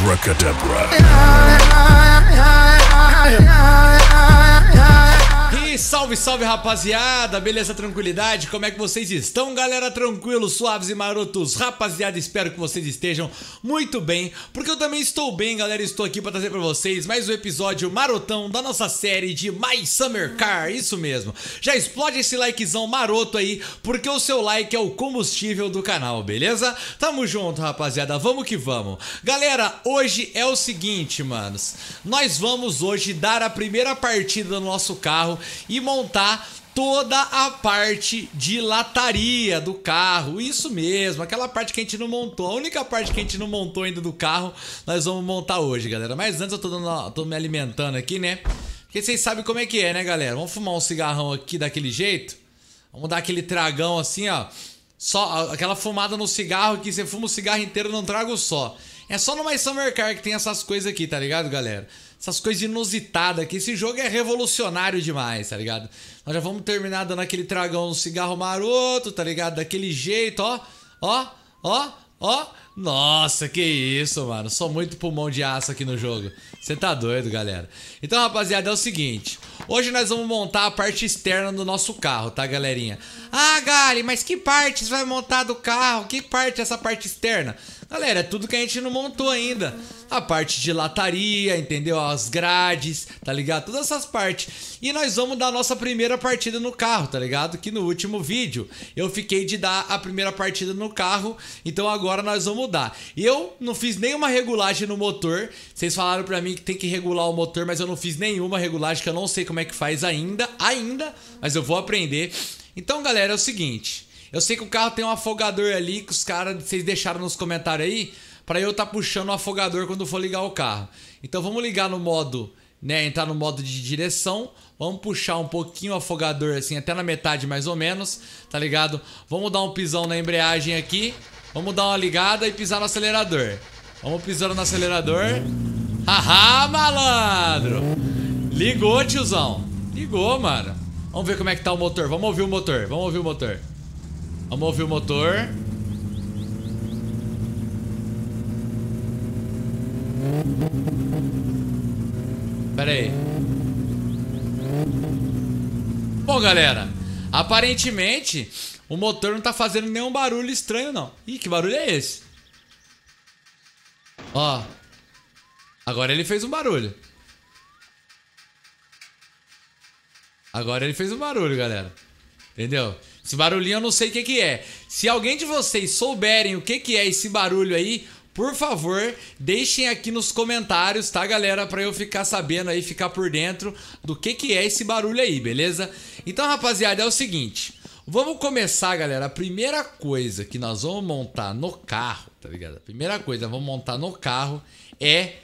abracadabra. salve, salve rapaziada, beleza, tranquilidade? Como é que vocês estão, galera? Tranquilos, suaves e marotos? Rapaziada, espero que vocês estejam muito bem, porque eu também estou bem, galera. Estou aqui para trazer para vocês mais um episódio marotão da nossa série de My Summer Car, isso mesmo. Já explode esse likezão maroto aí, porque o seu like é o combustível do canal, beleza? Tamo junto, rapaziada, vamos que vamos. Galera, hoje é o seguinte, manos, nós vamos hoje dar a primeira partida no nosso carro e montar toda a parte de lataria do carro. Isso mesmo, aquela parte que a gente não montou. A única parte que a gente não montou ainda do carro, nós vamos montar hoje, galera. Mas antes eu tô, dando, tô me alimentando aqui, né? Porque vocês sabem como é que é, né, galera? Vamos fumar um cigarrão aqui daquele jeito? Vamos dar aquele tragão assim, ó. Só aquela fumada no cigarro que você fuma o cigarro inteiro, não trago só. É só no Mais Summer Car que tem essas coisas aqui, tá ligado, galera? essas coisas inusitadas que esse jogo é revolucionário demais, tá ligado? Nós já vamos terminar dando aquele tragão um cigarro maroto, tá ligado? Daquele jeito, ó, ó, ó, ó. Nossa, que isso, mano. Sou muito pulmão de aço aqui no jogo. Você tá doido, galera. Então, rapaziada, é o seguinte. Hoje nós vamos montar a parte externa do nosso carro, tá, galerinha? Ah, Gali, mas que parte você vai montar do carro? Que parte é essa parte externa? Galera, é tudo que a gente não montou ainda. A parte de lataria, entendeu? As grades, tá ligado? Todas essas partes. E nós vamos dar a nossa primeira partida no carro, tá ligado? Que no último vídeo eu fiquei de dar a primeira partida no carro. Então agora nós vamos mudar. Eu não fiz nenhuma regulagem no motor. Vocês falaram para mim que tem que regular o motor, mas eu não fiz nenhuma regulagem que eu não sei como é que faz ainda, ainda, mas eu vou aprender. Então, galera, é o seguinte, eu sei que o carro tem um afogador ali que os caras vocês deixaram nos comentários aí para eu estar tá puxando o afogador quando for ligar o carro. Então, vamos ligar no modo, né, entrar no modo de direção. Vamos puxar um pouquinho o afogador assim, até na metade mais ou menos, tá ligado? Vamos dar um pisão na embreagem aqui. Vamos dar uma ligada e pisar no acelerador. Vamos pisando no acelerador. Haha, malandro! Ligou, tiozão. Ligou, mano. Vamos ver como é que tá o motor. Vamos ouvir o motor. Vamos ouvir o motor. Vamos ouvir o motor. Pera aí. Bom, galera. Aparentemente, o motor não tá fazendo nenhum barulho estranho, não. Ih, que barulho é esse? Ó. Agora ele fez um barulho. Agora ele fez um barulho, galera. Entendeu? Esse barulhinho eu não sei o que, que é. Se alguém de vocês souberem o que, que é esse barulho aí, por favor, deixem aqui nos comentários, tá, galera? Pra eu ficar sabendo aí, ficar por dentro do que, que é esse barulho aí, beleza? Então, rapaziada, é o seguinte. Vamos começar, galera. A primeira coisa que nós vamos montar no carro, tá ligado? A primeira coisa vamos montar no carro é.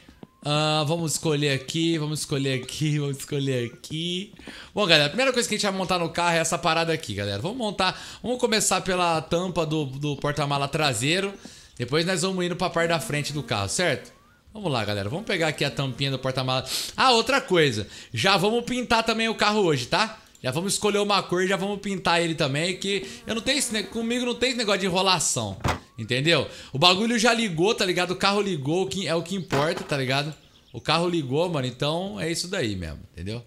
Uh, vamos escolher aqui, vamos escolher aqui, vamos escolher aqui. Bom, galera, a primeira coisa que a gente vai montar no carro é essa parada aqui, galera. Vamos montar. Vamos começar pela tampa do, do porta-mala traseiro. Depois nós vamos indo pra parte da frente do carro, certo? Vamos lá, galera. Vamos pegar aqui a tampinha do porta-mala. Ah, outra coisa. Já vamos pintar também o carro hoje, tá? Já vamos escolher uma cor e já vamos pintar ele também, que eu não tenho esse, comigo não tem esse negócio de enrolação, entendeu? O bagulho já ligou, tá ligado? O carro ligou, é o que importa, tá ligado? O carro ligou, mano, então é isso daí mesmo, entendeu?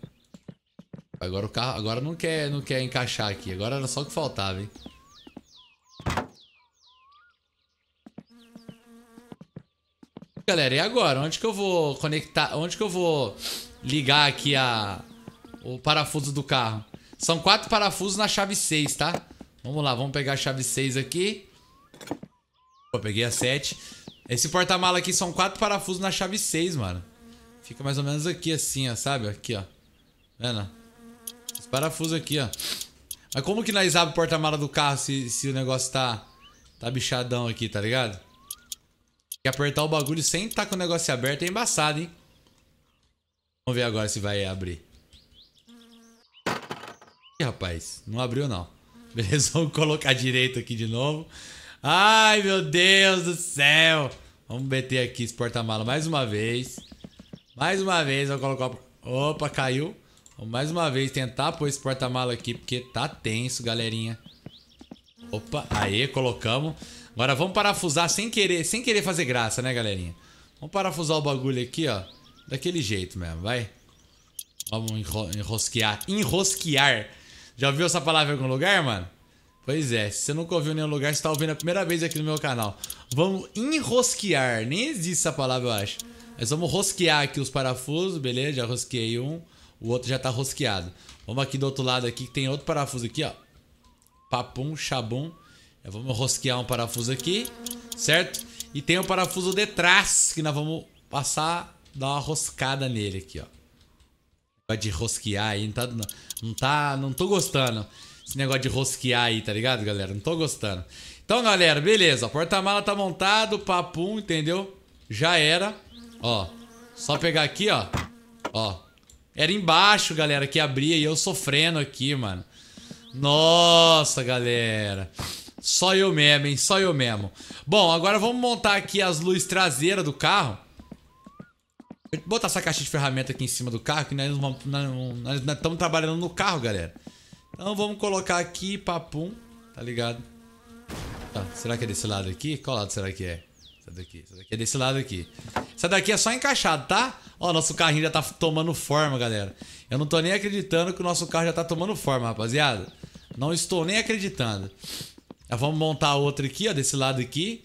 Agora o carro, agora não quer, não quer encaixar aqui. Agora era só o que faltava, hein? Galera, e agora? Onde que eu vou conectar? Onde que eu vou ligar aqui a o parafuso do carro. São quatro parafusos na chave 6, tá? Vamos lá, vamos pegar a chave 6 aqui. Pô, peguei a 7. Esse porta-mala aqui são quatro parafusos na chave 6, mano. Fica mais ou menos aqui assim, ó, sabe? Aqui, ó. Vendo? Os parafusos aqui, ó. Mas como que nós abrimos o porta-mala do carro se, se o negócio tá, tá bichadão aqui, tá ligado? que apertar o bagulho sem estar tá com o negócio aberto é embaçado, hein? Vamos ver agora se vai abrir. Ih, rapaz, não abriu não. Beleza, vamos colocar direito aqui de novo. Ai, meu Deus do céu. Vamos meter aqui esse porta-mala mais uma vez. Mais uma vez, vou colocar... Opa, caiu. Vamos mais uma vez tentar pôr esse porta-mala aqui, porque tá tenso, galerinha. Opa, aí, colocamos. Agora vamos parafusar sem querer, sem querer fazer graça, né, galerinha? Vamos parafusar o bagulho aqui, ó. Daquele jeito mesmo, vai. Vamos enro enrosquear. Enrosquear. Já ouviu essa palavra em algum lugar, mano? Pois é, se você nunca ouviu em nenhum lugar, você está ouvindo a primeira vez aqui no meu canal. Vamos enrosquear, nem existe essa palavra, eu acho. Mas vamos rosquear aqui os parafusos, beleza? Já rosqueei um, o outro já está rosqueado. Vamos aqui do outro lado aqui, que tem outro parafuso aqui, ó. Papum, chabum. Já vamos rosquear um parafuso aqui, certo? E tem o parafuso de trás, que nós vamos passar, dar uma roscada nele aqui, ó negócio de rosquear aí, não tá, não tá, não tô gostando. Esse negócio de rosquear aí, tá ligado, galera? Não tô gostando. Então, galera, beleza. Porta-mala tá montado, papum, entendeu? Já era. Ó, só pegar aqui, ó. Ó. Era embaixo, galera, que abria e eu sofrendo aqui, mano. Nossa, galera. Só eu mesmo, hein? Só eu mesmo. Bom, agora vamos montar aqui as luzes traseiras do carro vou botar essa caixa de ferramenta aqui em cima do carro, que nós não estamos trabalhando no carro, galera. Então vamos colocar aqui, papum, tá ligado? Ah, será que é desse lado aqui? Qual lado será que é? Essa daqui, essa daqui é desse lado aqui. Essa daqui é só encaixado, tá? Ó, nosso carrinho já tá tomando forma, galera. Eu não tô nem acreditando que o nosso carro já tá tomando forma, rapaziada. Não estou nem acreditando. Já vamos montar outra aqui, ó, desse lado aqui.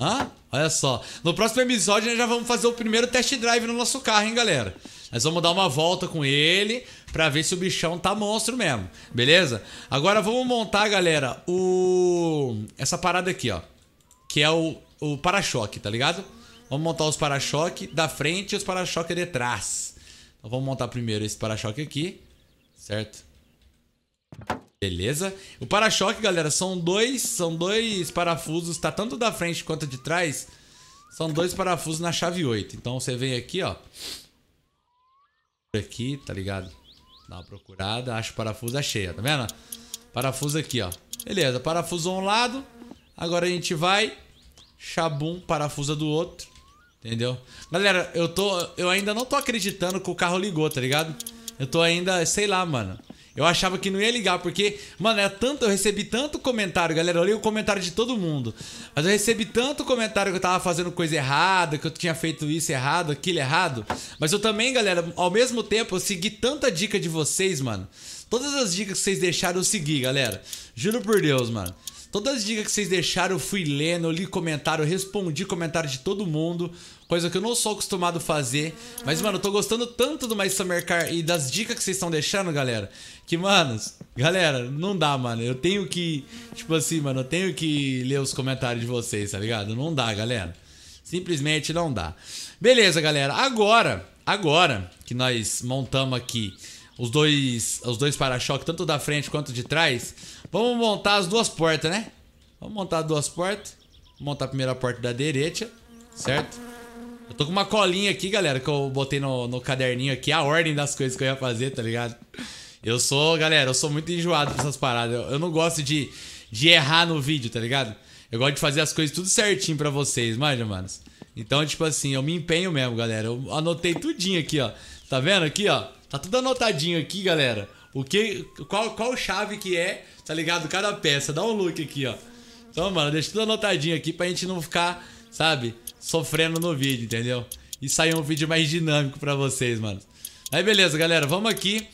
Hã? Olha só. No próximo episódio, nós já vamos fazer o primeiro test drive no nosso carro, hein, galera? Nós vamos dar uma volta com ele pra ver se o bichão tá monstro mesmo, beleza? Agora vamos montar, galera, o. Essa parada aqui, ó. Que é o, o para-choque, tá ligado? Vamos montar os para-choque da frente e os para-choque de trás. Então vamos montar primeiro esse para-choque aqui, certo? Beleza? O para-choque, galera, são dois, são dois parafusos, tá tanto da frente quanto de trás. São dois parafusos na chave 8. Então você vem aqui, ó. Por aqui, tá ligado? Dá uma procurada, acho o parafuso, achei, é ó, tá vendo? Parafuso aqui, ó. Beleza, parafusou um lado. Agora a gente vai Chabum parafusa do outro. Entendeu? Galera, eu tô. Eu ainda não tô acreditando que o carro ligou, tá ligado? Eu tô ainda, sei lá, mano. Eu achava que não ia ligar, porque, mano, era tanto, eu recebi tanto comentário, galera. Eu li o comentário de todo mundo. Mas eu recebi tanto comentário que eu tava fazendo coisa errada, que eu tinha feito isso errado, aquilo errado. Mas eu também, galera, ao mesmo tempo, eu segui tanta dica de vocês, mano. Todas as dicas que vocês deixaram, eu segui, galera. Juro por Deus, mano. Todas as dicas que vocês deixaram, eu fui lendo, eu li comentário, eu respondi comentário de todo mundo. Coisa que eu não sou acostumado a fazer. Mas, mano, eu tô gostando tanto do My Summer Car e das dicas que vocês estão deixando, galera. Que, mano, galera, não dá, mano. Eu tenho que. Tipo assim, mano, eu tenho que ler os comentários de vocês, tá ligado? Não dá, galera. Simplesmente não dá. Beleza, galera. Agora, agora que nós montamos aqui os dois, os dois para-choques, tanto da frente quanto de trás, vamos montar as duas portas, né? Vamos montar as duas portas. Vou montar a primeira porta da direita, certo? Eu tô com uma colinha aqui, galera, que eu botei no, no caderninho aqui, a ordem das coisas que eu ia fazer, tá ligado? Eu sou, galera, eu sou muito enjoado dessas paradas. Eu, eu não gosto de, de errar no vídeo, tá ligado? Eu gosto de fazer as coisas tudo certinho para vocês, manja, manos. Então, tipo assim, eu me empenho mesmo, galera. Eu anotei tudinho aqui, ó. Tá vendo aqui, ó? Tá tudo anotadinho aqui, galera. O que. Qual, qual chave que é, tá ligado? Cada peça. Dá um look aqui, ó. Então, mano, deixa tudo anotadinho aqui pra gente não ficar, sabe, sofrendo no vídeo, entendeu? E sair um vídeo mais dinâmico pra vocês, mano. Aí, beleza, galera. Vamos aqui.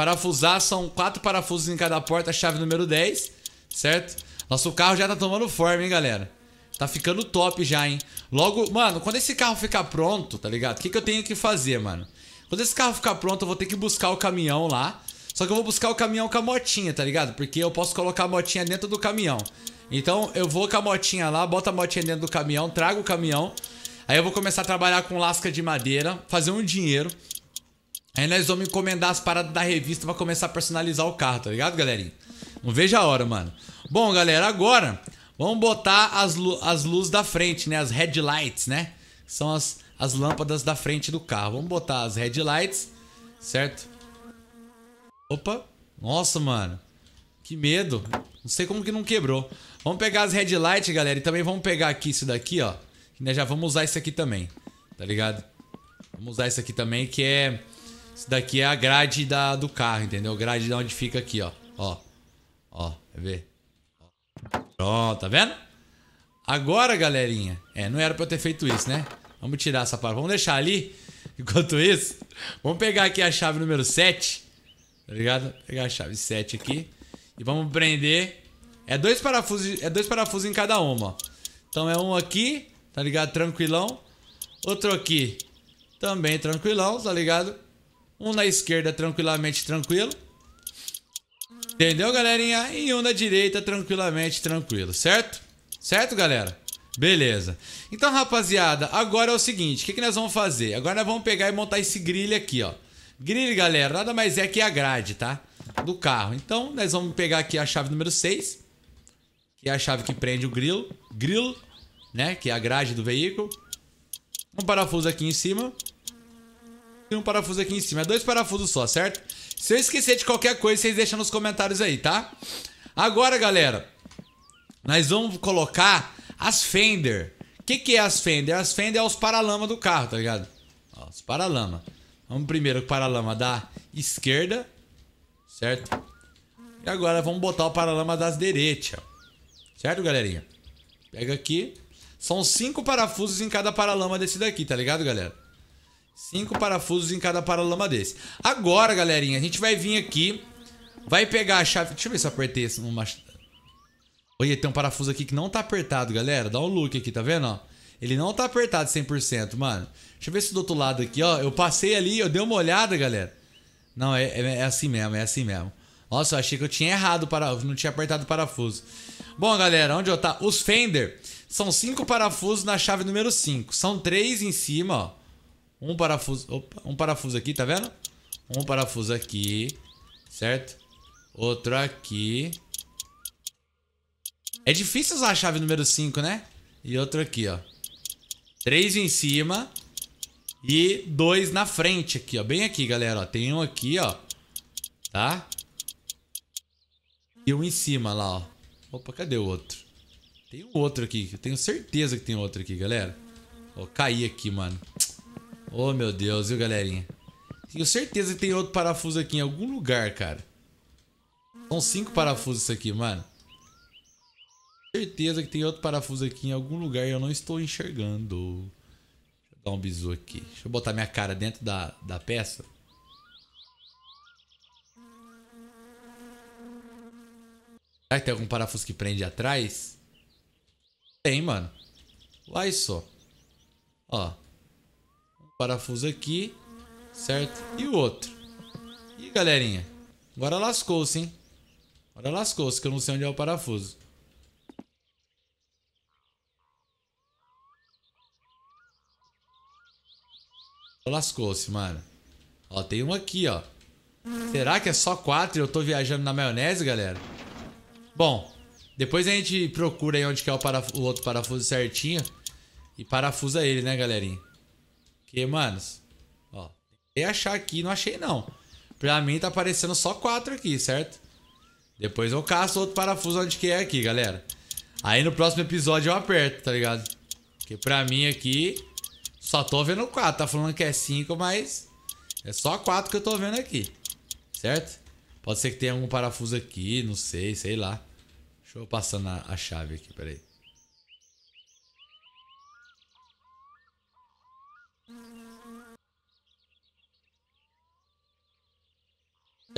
Parafusar são quatro parafusos em cada porta, chave número 10, certo? Nosso carro já tá tomando forma, hein, galera? Tá ficando top já, hein? Logo, mano, quando esse carro ficar pronto, tá ligado? O que, que eu tenho que fazer, mano? Quando esse carro ficar pronto, eu vou ter que buscar o caminhão lá. Só que eu vou buscar o caminhão com a motinha, tá ligado? Porque eu posso colocar a motinha dentro do caminhão. Então eu vou com a motinha lá, boto a motinha dentro do caminhão, trago o caminhão. Aí eu vou começar a trabalhar com lasca de madeira, fazer um dinheiro. Aí nós vamos encomendar as paradas da revista pra começar a personalizar o carro, tá ligado, galerinha? Não veja a hora, mano. Bom, galera, agora vamos botar as, lu as luzes da frente, né? As headlights, né? São as, as lâmpadas da frente do carro. Vamos botar as headlights, certo? Opa! Nossa, mano. Que medo. Não sei como que não quebrou. Vamos pegar as headlights, galera. E também vamos pegar aqui isso daqui, ó. Que nós já vamos usar isso aqui também. Tá ligado? Vamos usar isso aqui também, que é isso daqui é a grade da, do carro, entendeu? Grade de onde fica aqui, ó. Ó. Ó, quer ver? Pronto, tá vendo? Agora, galerinha. É, não era pra eu ter feito isso, né? Vamos tirar essa parte. Vamos deixar ali. Enquanto isso, vamos pegar aqui a chave número 7. Tá ligado? Vou pegar a chave 7 aqui. E vamos prender. É dois parafusos, é dois parafusos em cada uma, ó. Então é um aqui, tá ligado? Tranquilão. Outro aqui, também tranquilão, tá ligado? Um na esquerda, tranquilamente tranquilo. Entendeu, galerinha? E um na direita, tranquilamente tranquilo, certo? Certo, galera? Beleza. Então, rapaziada, agora é o seguinte. O que, que nós vamos fazer? Agora nós vamos pegar e montar esse grilho aqui, ó. Grilho, galera, nada mais é que a grade, tá? Do carro. Então, nós vamos pegar aqui a chave número 6. Que é a chave que prende o grilo. Grilo, né? Que é a grade do veículo. Um parafuso aqui em cima e um parafuso aqui em cima. É dois parafusos só, certo? Se eu esquecer de qualquer coisa, vocês deixam nos comentários aí, tá? Agora, galera, nós vamos colocar as fender. O que, que é as fender? As fender é os paralamas do carro, tá ligado? Ó, os paralamas. Vamos primeiro com o paralama da esquerda, certo? E agora vamos botar o paralama das direitas, certo, galerinha? Pega aqui. São cinco parafusos em cada paralama desse daqui, tá ligado, galera? Cinco parafusos em cada paralama desse. Agora, galerinha, a gente vai vir aqui. Vai pegar a chave. Deixa eu ver se eu apertei esse numa. Olha, tem um parafuso aqui que não tá apertado, galera. Dá um look aqui, tá vendo? Ó? Ele não tá apertado 100%, mano. Deixa eu ver se do outro lado aqui, ó. Eu passei ali, eu dei uma olhada, galera. Não, é, é, é assim mesmo, é assim mesmo. Nossa, eu achei que eu tinha errado, para... não tinha apertado o parafuso. Bom, galera, onde eu tá? Os Fender são cinco parafusos na chave número 5. São três em cima, ó. Um parafuso. Opa, um parafuso aqui, tá vendo? Um parafuso aqui. Certo? Outro aqui. É difícil usar a chave número 5, né? E outro aqui, ó. Três em cima. E dois na frente aqui, ó. Bem aqui, galera, ó. Tem um aqui, ó. Tá? E um em cima lá, ó. Opa, cadê o outro? Tem um outro aqui. Eu tenho certeza que tem outro aqui, galera. Ó, caí aqui, mano. Oh, meu Deus, viu, galerinha? Tenho certeza que tem outro parafuso aqui em algum lugar, cara. São cinco parafusos isso aqui, mano. Certeza que tem outro parafuso aqui em algum lugar e eu não estou enxergando. Deixa eu dar um bisu aqui. Deixa eu botar minha cara dentro da, da peça. Será que tem algum parafuso que prende atrás? Tem, mano. Lá isso. só. Ó parafuso aqui, certo? E o outro. E galerinha, agora lascou-se, hein? Agora lascou-se, que eu não sei onde é o parafuso. Lascou-se, mano. Ó, tem um aqui, ó. Será que é só quatro e eu tô viajando na maionese, galera? Bom, depois a gente procura aí onde que é o, o outro parafuso certinho. E parafusa ele, né, galerinha? Porque, mano, ó, tentei achar aqui, não achei não. Pra mim tá aparecendo só quatro aqui, certo? Depois eu caço outro parafuso onde que é aqui, galera. Aí no próximo episódio eu aperto, tá ligado? Porque pra mim aqui, só tô vendo quatro. Tá falando que é cinco, mas é só quatro que eu tô vendo aqui, certo? Pode ser que tenha algum parafuso aqui, não sei, sei lá. Deixa eu passar na, a chave aqui, peraí.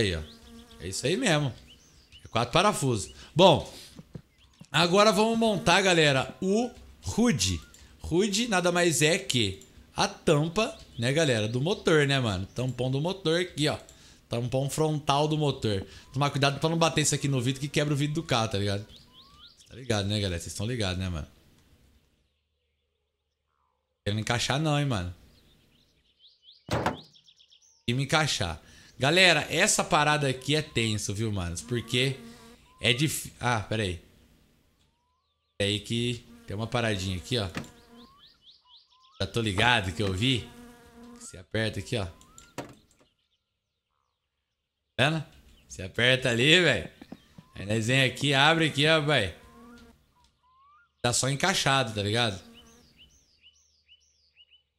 Aí, ó. É isso aí mesmo. É quatro parafusos. Bom, agora vamos montar, galera, o HUD. HUD nada mais é que a tampa, né, galera, do motor, né, mano? Tampão do motor aqui, ó. Tampão frontal do motor. Tomar cuidado pra não bater isso aqui no vidro que quebra o vidro do carro, tá ligado? Tá ligado, né, galera? Vocês estão ligados, né, mano? me encaixar não, hein, mano. E me encaixar. Galera, essa parada aqui é tenso, viu, manos? Porque é difícil... Ah, peraí. É aí que tem uma paradinha aqui, ó. Já tô ligado que eu vi. Você aperta aqui, ó. Tá vendo? Você aperta ali, velho. Aí nós vem aqui, abre aqui, ó, velho. Tá só encaixado, tá ligado?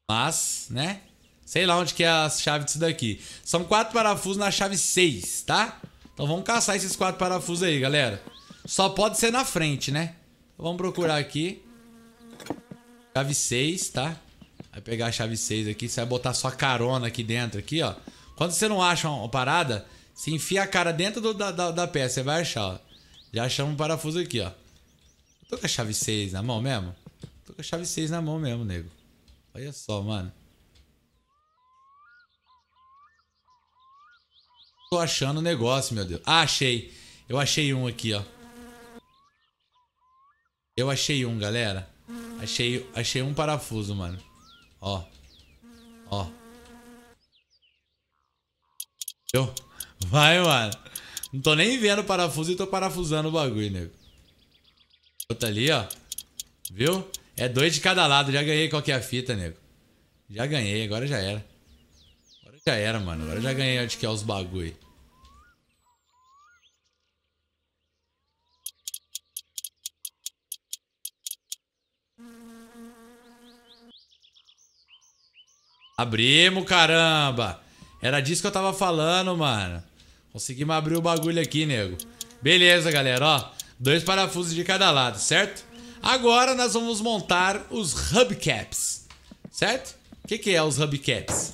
Mas, né? Sei lá onde que é a chave disso daqui. São quatro parafusos na chave 6, tá? Então vamos caçar esses quatro parafusos aí, galera. Só pode ser na frente, né? Então vamos procurar aqui. Chave 6, tá? Vai pegar a chave 6 aqui. Você vai botar sua carona aqui dentro, aqui, ó. Quando você não acha uma parada, se enfia a cara dentro do, da, da, da, peça. Você vai achar, ó. Já achamos um parafuso aqui, ó. tô com a chave 6 na mão mesmo? tô com a chave 6 na mão mesmo, nego. Olha só, mano. tô achando o negócio, meu Deus. Ah, achei. Eu achei um aqui, ó. Eu achei um, galera. Achei, achei um parafuso, mano. Ó. Ó. Eu... Vai, mano. Não tô nem vendo o parafuso e tô parafusando o bagulho, nego. Outro ali, ó. Viu? É dois de cada lado. Já ganhei qual que é a fita, nego. Já ganhei. Agora já era. Agora já era, mano. Agora já ganhei onde que é os bagulho. Abrimos, caramba! Era disso que eu tava falando, mano. Conseguimos abrir o bagulho aqui, nego. Beleza, galera, ó. Dois parafusos de cada lado, certo? Agora nós vamos montar os hubcaps, certo? O que, que é os hubcaps?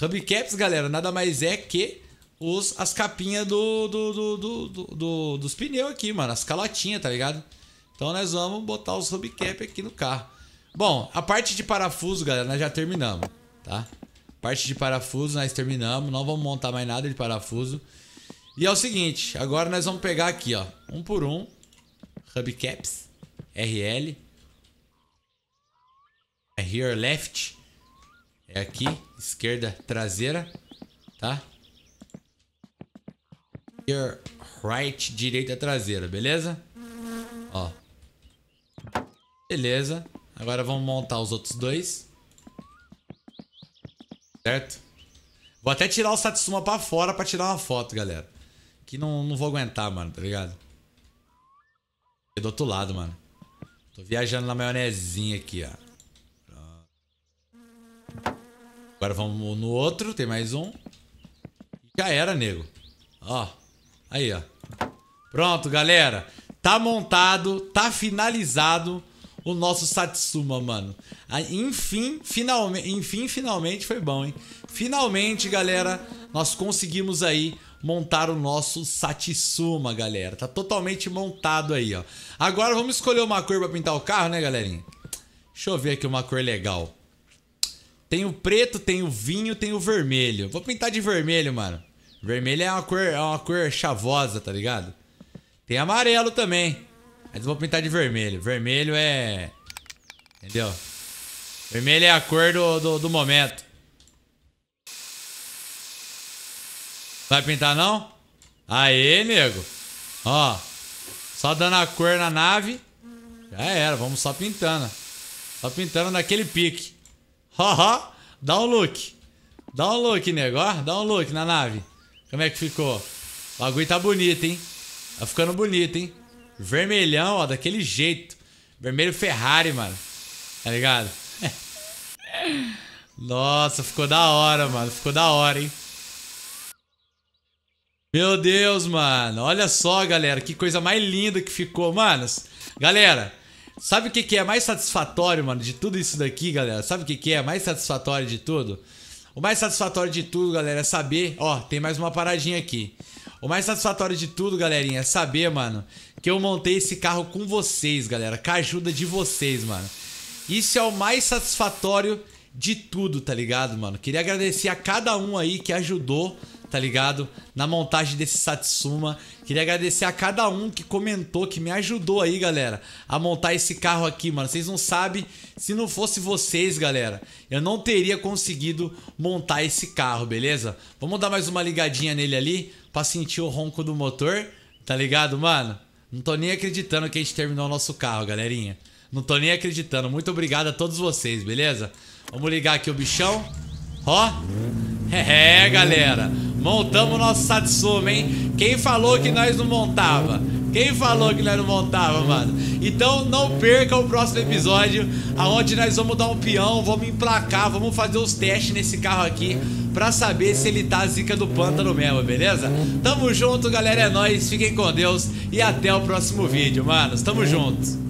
Hubcaps, galera, nada mais é que os, as capinhas do, do, do, do, do dos pneus aqui, mano. As calotinhas, tá ligado? Então nós vamos botar os hubcaps aqui no carro. Bom, a parte de parafuso, galera, nós já terminamos tá? Parte de parafuso nós terminamos, não vamos montar mais nada de parafuso. E é o seguinte, agora nós vamos pegar aqui, ó, um por um, hubcaps, RL, é rear left, é aqui, esquerda traseira, tá? Rear right, direita traseira, beleza? Ó. Beleza. Agora vamos montar os outros dois certo? Vou até tirar o Satsuma pra fora pra tirar uma foto, galera. Que não, não vou aguentar, mano, tá ligado? É do outro lado, mano. Tô viajando na maionezinha aqui, ó. Agora vamos no outro, tem mais um. Já era, nego. Ó, aí, ó. Pronto, galera. Tá montado, tá finalizado o nosso Satsuma, mano. Enfim, finalmente, enfim, finalmente foi bom, hein? Finalmente, galera, nós conseguimos aí montar o nosso Satsuma, galera. Tá totalmente montado aí, ó. Agora vamos escolher uma cor pra pintar o carro, né, galerinha? Deixa eu ver aqui uma cor legal. Tem o preto, tem o vinho, tem o vermelho. Vou pintar de vermelho, mano. Vermelho é uma cor, é uma cor chavosa, tá ligado? Tem amarelo também. Vou pintar de vermelho. Vermelho é... Entendeu? Vermelho é a cor do, do, do momento. Vai pintar não? Aê, nego. Ó. Só dando a cor na nave. Já era. Vamos só pintando. Só pintando naquele pique. ó. Dá um look. Dá um look, nego. Ó, dá um look na nave. Como é que ficou? O bagulho tá bonito, hein? Tá ficando bonito, hein? Vermelhão, ó, daquele jeito. Vermelho Ferrari, mano. Tá ligado? Nossa, ficou da hora, mano. Ficou da hora, hein? Meu Deus, mano. Olha só, galera. Que coisa mais linda que ficou, manos. Galera, sabe o que, é mais satisfatório, mano, de tudo isso daqui, galera? Sabe o que é mais satisfatório de tudo? O mais satisfatório de tudo, galera, é saber... Ó, tem mais uma paradinha aqui. O mais satisfatório de tudo, galerinha, é saber, mano, que eu montei esse carro com vocês, galera. Com a ajuda de vocês, mano. Isso é o mais satisfatório de tudo, tá ligado, mano? Queria agradecer a cada um aí que ajudou tá ligado? Na montagem desse Satsuma. Queria agradecer a cada um que comentou, que me ajudou aí, galera, a montar esse carro aqui, mano. Vocês não sabem, se não fosse vocês, galera, eu não teria conseguido montar esse carro, beleza? Vamos dar mais uma ligadinha nele ali pra sentir o ronco do motor, tá ligado, mano? Não tô nem acreditando que a gente terminou o nosso carro, galerinha. Não tô nem acreditando. Muito obrigado a todos vocês, beleza? Vamos ligar aqui o bichão. Ó. É, é galera. Montamos nosso Satsuma, hein? Quem falou que nós não montava? Quem falou que nós não montava, mano? Então não perca o próximo episódio, aonde nós vamos dar um peão, vamos emplacar, vamos fazer os testes nesse carro aqui para saber se ele tá a zica do pântano mesmo, beleza? Tamo junto, galera, é nóis, fiquem com Deus e até o próximo vídeo, manos. Tamo junto.